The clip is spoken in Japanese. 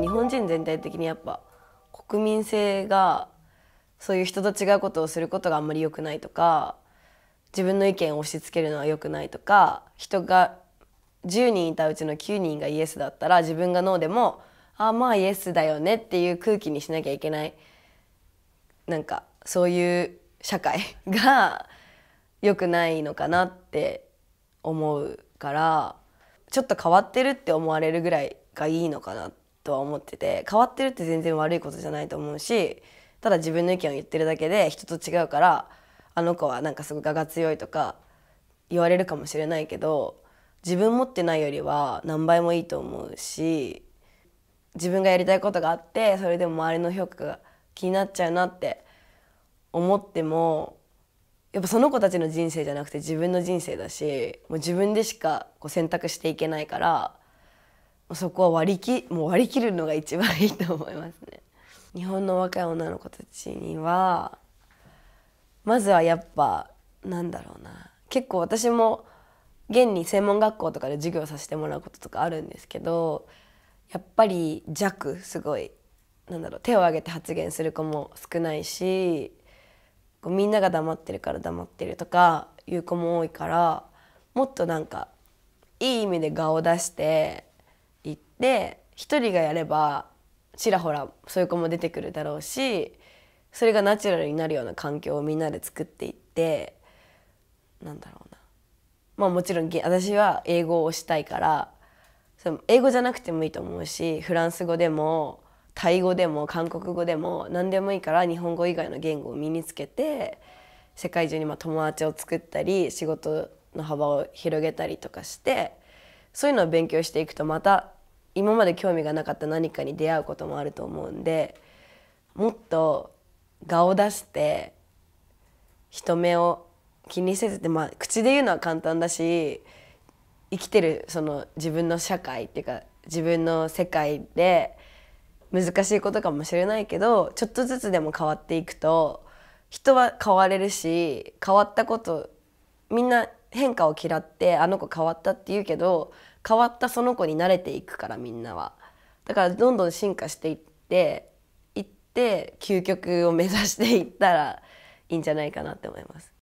日本人全体的にやっぱ国民性がそういう人と違うことをすることがあんまり良くないとか自分の意見を押し付けるのは良くないとか人が10人いたうちの9人がイエスだったら自分がノーでもああまあイエスだよねっていう空気にしなきゃいけないなんかそういう社会 が良くないのかなって思うからちょっと変わってるって思われるぐらいがいいのかなって。とは思ってて変わってるって全然悪いことじゃないと思うしただ自分の意見を言ってるだけで人と違うからあの子はなんかすごい我が強いとか言われるかもしれないけど自分持ってないよりは何倍もいいと思うし自分がやりたいことがあってそれでも周りの評価が気になっちゃうなって思ってもやっぱその子たちの人生じゃなくて自分の人生だしもう自分でしかこう選択していけないからそこは割り切もう割り切るのが一番いいと思いますね。日本の若い女の子たちにはまずはやっぱなんだろうな結構私も現に専門学校とかで授業させてもらうこととかあるんですけどやっぱり弱すごいなんだろう手を挙げて発言する子も少ないしみんなが黙ってるから黙ってるとかいう子も多いからもっとなんかいい意味で顔を出してで一人がやればちらほらそういう子も出てくるだろうしそれがナチュラルになるような環境をみんなで作っていってなんだろうなまあもちろん私は英語をしたいから英語じゃなくてもいいと思うしフランス語でもタイ語でも韓国語でも何でもいいから日本語以外の言語を身につけて世界中にま友達を作ったり仕事の幅を広げたりとかしてそういうのを勉強していくとまた今まで興味がなかった何かに出会うこともあると思うんでもっと顔を出して人目を気にせずって、まあ、口で言うのは簡単だし生きてるその自分の社会っていうか自分の世界で難しいことかもしれないけどちょっとずつでも変わっていくと人は変われるし変わったことみんな変化を嫌ってあの子変わったって言うけど変わったその子に慣れていくからみんなはだからどんどん進化していっていって究極を目指していったらいいんじゃないかなって思います